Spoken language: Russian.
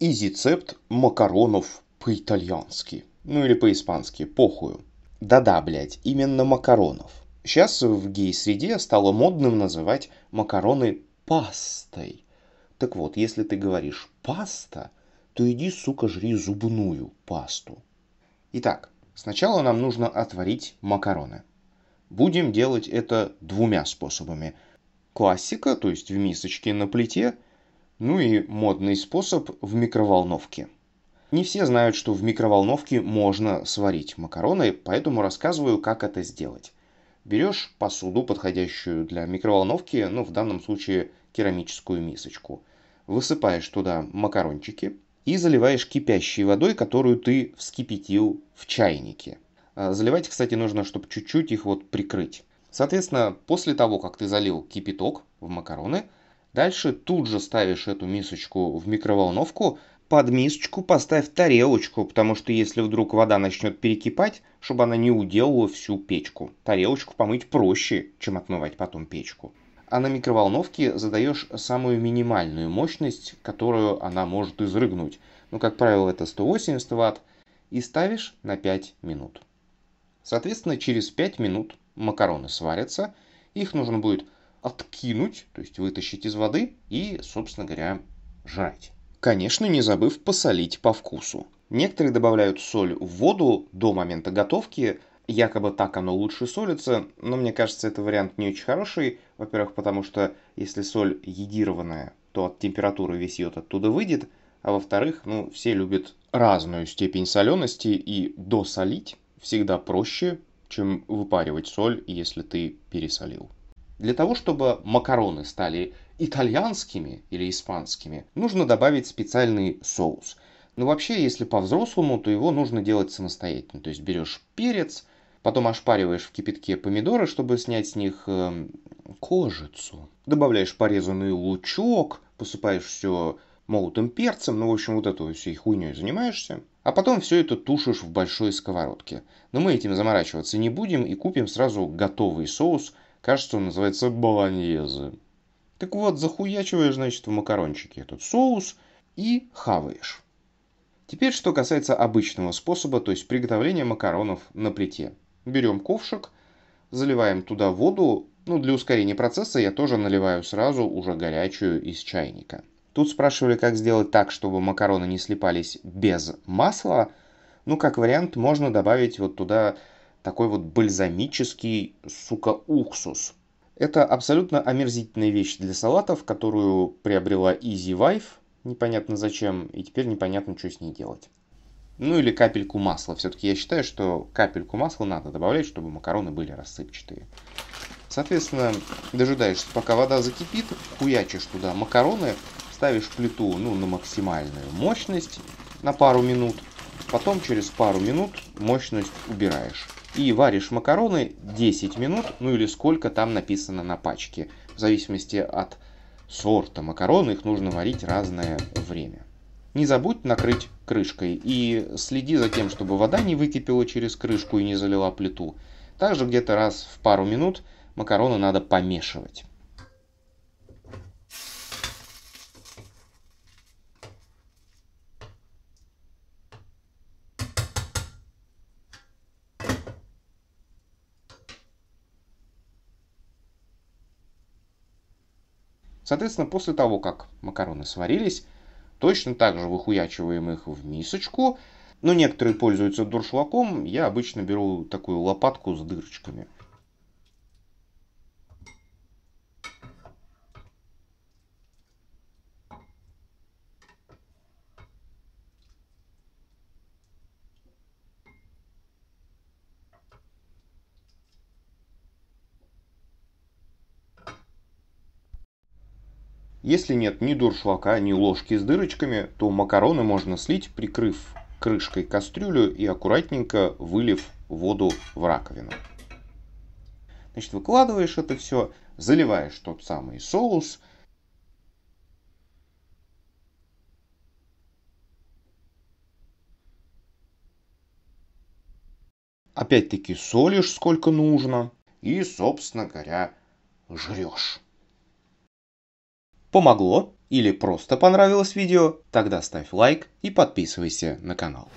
Изицепт макаронов по-итальянски. Ну или по-испански, похую. Да-да, блядь, именно макаронов. Сейчас в гей-среде стало модным называть макароны пастой. Так вот, если ты говоришь «паста», то иди, сука, жри зубную пасту. Итак, сначала нам нужно отварить макароны. Будем делать это двумя способами. Классика, то есть в мисочке на плите – ну и модный способ в микроволновке. Не все знают, что в микроволновке можно сварить макароны, поэтому рассказываю, как это сделать. Берешь посуду, подходящую для микроволновки, ну в данном случае керамическую мисочку. Высыпаешь туда макарончики и заливаешь кипящей водой, которую ты вскипятил в чайнике. А, заливать, кстати, нужно, чтобы чуть-чуть их вот прикрыть. Соответственно, после того, как ты залил кипяток в макароны, Дальше тут же ставишь эту мисочку в микроволновку, под мисочку поставь тарелочку, потому что если вдруг вода начнет перекипать, чтобы она не уделала всю печку. Тарелочку помыть проще, чем отмывать потом печку. А на микроволновке задаешь самую минимальную мощность, которую она может изрыгнуть. Ну, как правило, это 180 Вт. И ставишь на 5 минут. Соответственно, через 5 минут макароны сварятся. Их нужно будет откинуть, то есть вытащить из воды и, собственно говоря, жрать. Конечно, не забыв посолить по вкусу. Некоторые добавляют соль в воду до момента готовки, якобы так оно лучше солится, но мне кажется, это вариант не очень хороший. Во-первых, потому что если соль едированная, то от температуры весь йод оттуда выйдет, а во-вторых, ну, все любят разную степень солености, и досолить всегда проще, чем выпаривать соль, если ты пересолил. Для того, чтобы макароны стали итальянскими или испанскими, нужно добавить специальный соус. Но вообще, если по-взрослому, то его нужно делать самостоятельно. То есть берешь перец, потом ошпариваешь в кипятке помидоры, чтобы снять с них э, кожицу. Добавляешь порезанный лучок, посыпаешь все молотым перцем, ну, в общем, вот эту всей хуйней занимаешься. А потом все это тушишь в большой сковородке. Но мы этим заморачиваться не будем и купим сразу готовый соус – Кажется, он называется баланьезе. Так вот, захуячиваешь, значит, в макарончике этот соус и хаваешь. Теперь, что касается обычного способа, то есть приготовления макаронов на плите. Берем ковшик, заливаем туда воду, ну, для ускорения процесса я тоже наливаю сразу уже горячую из чайника. Тут спрашивали, как сделать так, чтобы макароны не слипались без масла. Ну, как вариант, можно добавить вот туда такой вот бальзамический, сука, уксус. Это абсолютно омерзительная вещь для салатов, которую приобрела Easy Wife, непонятно зачем, и теперь непонятно, что с ней делать. Ну или капельку масла. Все-таки я считаю, что капельку масла надо добавлять, чтобы макароны были рассыпчатые. Соответственно, дожидаешься, пока вода закипит, хуячишь туда макароны, ставишь плиту ну, на максимальную мощность на пару минут, потом через пару минут мощность убираешь и варишь макароны 10 минут, ну или сколько там написано на пачке. В зависимости от сорта макарон их нужно варить разное время. Не забудь накрыть крышкой и следи за тем, чтобы вода не выкипела через крышку и не залила плиту. Также где-то раз в пару минут макароны надо помешивать. Соответственно, после того, как макароны сварились, точно так же выхуячиваем их в мисочку. Но некоторые пользуются дуршлаком. Я обычно беру такую лопатку с дырочками. Если нет ни дуршлака, ни ложки с дырочками, то макароны можно слить, прикрыв крышкой кастрюлю и аккуратненько вылив воду в раковину. Значит, выкладываешь это все, заливаешь тот самый соус. Опять-таки солишь сколько нужно и, собственно говоря, жрешь. Помогло или просто понравилось видео? Тогда ставь лайк и подписывайся на канал.